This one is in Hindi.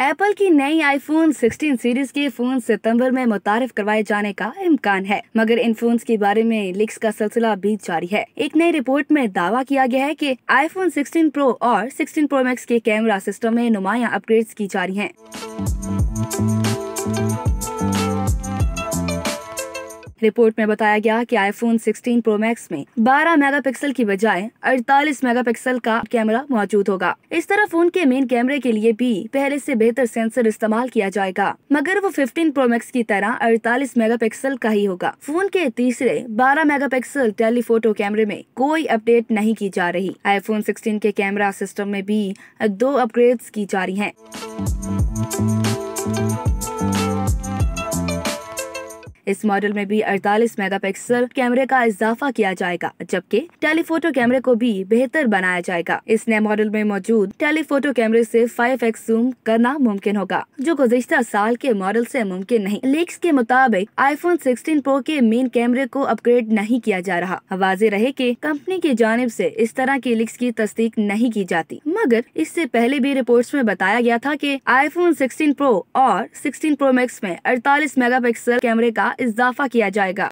एप्पल की नई आईफोन 16 सीरीज के फोन सितंबर में मुतारफ करवाए जाने का इम्कान है मगर इन फोन के बारे में लिक्स का सिलसिला भी जारी है एक नई रिपोर्ट में दावा किया गया है कि आईफोन 16 प्रो और 16 प्रो मैक्स के कैमरा सिस्टम में नुमाया अपग्रेड की जा रही है रिपोर्ट में बताया गया कि आईफोन 16 प्रो मैक्स में 12 मेगापिक्सल की बजाय 48 मेगापिक्सल का कैमरा मौजूद होगा इस तरह फोन के मेन कैमरे के लिए भी पहले से बेहतर सेंसर इस्तेमाल किया जाएगा मगर वो 15 प्रो मैक्स की तरह 48 मेगापिक्सल का ही होगा फोन के तीसरे 12 मेगापिक्सल टेलीफोटो कैमरे में कोई अपडेट नहीं की जा रही आईफोन सिक्सटीन के कैमरा सिस्टम में भी दो अपग्रेड की जा रही है इस मॉडल में भी 48 मेगापिक्सल कैमरे का इजाफा किया जाएगा जबकि टेलीफोटो कैमरे को भी बेहतर बनाया जाएगा इस नए मॉडल में मौजूद टेलीफोटो कैमरे से 5x जूम करना मुमकिन होगा जो गुजश्ता साल के मॉडल से मुमकिन नहीं लीक्स के मुताबिक आईफोन 16 प्रो के मेन कैमरे को अपग्रेड नहीं किया जा रहा वाजे रहे की कंपनी की जानब ऐसी इस तरह की लीक्स की तस्दीक नहीं की जाती मगर इससे पहले भी रिपोर्ट में बताया गया था की आईफोन सिक्सटीन प्रो और सिक्सटीन प्रो मैक्स में अड़तालीस मेगा कैमरे का इजाफा किया जाएगा